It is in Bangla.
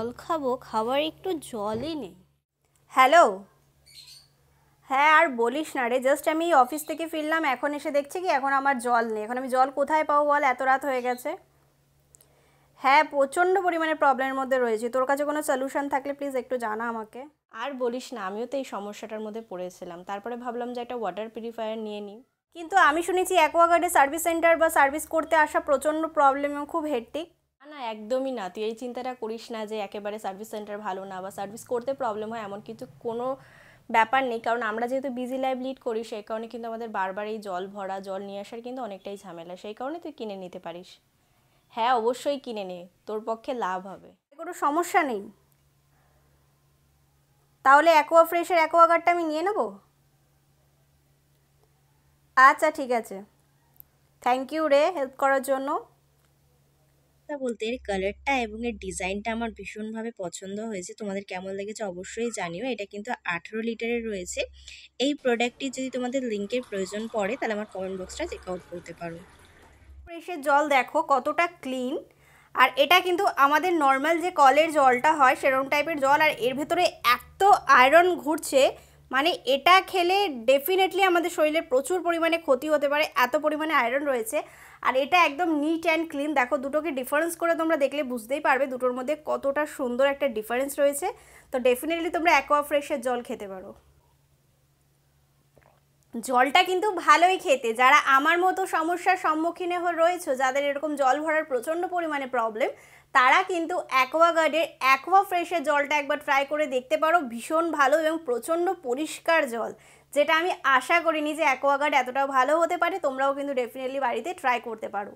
জল খাবো খাবার একটু জলই নেই হ্যালো হ্যাঁ আর বলিস না রে জাস্ট আমি অফিস থেকে ফিরলাম এখন এসে দেখছি কি এখন আমার জল নেই এখন আমি জল কোথায় পাবো বল এত রাত হয়ে গেছে হ্যাঁ প্রচণ্ড পরিমাণে প্রবলেমের মধ্যে রয়েছে তোর কাছে কোনো সলিউশন থাকলে প্লিজ একটু জানা আমাকে আর বলিস না আমিও তো এই সমস্যাটার মধ্যে পড়েছিলাম তারপরে ভাবলাম যে একটা ওয়াটার পিউরিফায়ার নিয়ে নিই কিন্তু আমি শুনেছি অ্যাকোয়াগার্ডে সার্ভিস সেন্টার বা সার্ভিস করতে আসা প্রচণ্ড প্রবলেম খুব হেডটিক একদমই না তুই এই চিন্তাটা করিস না যে একেবারে সার্ভিস সেন্টার ভালো না বা সার্ভিস করতে প্রবলেম হয় এমন কিন্তু কোনো ব্যাপার নেই কারণ আমরা যেহেতু বিজি লাইভ লিড করি সেই কারণে কিন্তু আমাদের বারবার এই জল ভরা জল নিয়ে আসার কিন্তু অনেকটাই ঝামেলা সেই কারণে তুই কিনে নিতে পারিস হ্যাঁ অবশ্যই কিনে নে তোর পক্ষে লাভ হবে কোনো সমস্যা নেই তাহলে অ্যাকোয়া ফ্রেশের অ্যাকোয়াগার্ডটা আমি নিয়ে নেব আচ্ছা ঠিক আছে থ্যাংক ইউ রে হেল্প করার জন্য কথা বলতে এর কালারটা এবং এর ডিজাইনটা আমার ভীষণভাবে পছন্দ হয়েছে তোমাদের কেমন লেগেছে অবশ্যই জানিও এটা কিন্তু আঠেরো লিটারের রয়েছে এই প্রোডাক্টটি যদি তোমাদের লিঙ্কের প্রয়োজন পড়ে তাহলে আমার কমেন্ট বক্সটা চেক আউট করতে পারো ফ্রেশের জল দেখো কতটা ক্লিন আর এটা কিন্তু আমাদের নর্মাল যে কলের জলটা হয় সেরকম টাইপের জল আর এর ভেতরে এত আয়রন ঘুরছে মানে এটা খেলে ডেফিনেটলি আমাদের শরীরের প্রচুর পরিমাণে ক্ষতি হতে পারে এত পরিমাণে আয়রন রয়েছে আর এটা একদম নিট অ্যান্ড ক্লিন দেখো দুটোকে ডিফারেন্স করে তোমরা দেখলে বুঝতেই পারবে দুটোর মধ্যে কতটা সুন্দর একটা ডিফারেন্স রয়েছে তো ডেফিনেটলি তোমরা অ্যাকোয়া ফ্রেশের জল খেতে পারো জলটা কিন্তু ভালোই খেতে যারা আমার মতো সমস্যার সম্মুখীন রয়েছে যাদের এরকম জল ভরার প্রচণ্ড পরিমাণে প্রবলেম তারা কিন্তু অ্যাকোয়াগার্ডের অ্যাকোয়া ফ্রেশের জলটা একবার ট্রাই করে দেখতে পারো ভীষণ ভালো এবং প্রচণ্ড পরিষ্কার জল যেটা আমি আশা করিনি যে অ্যাকোয়াগার্ড এতটাও ভালো হতে পারে তোমরাও কিন্তু ডেফিনেটলি বাড়িতে ট্রাই করতে পারো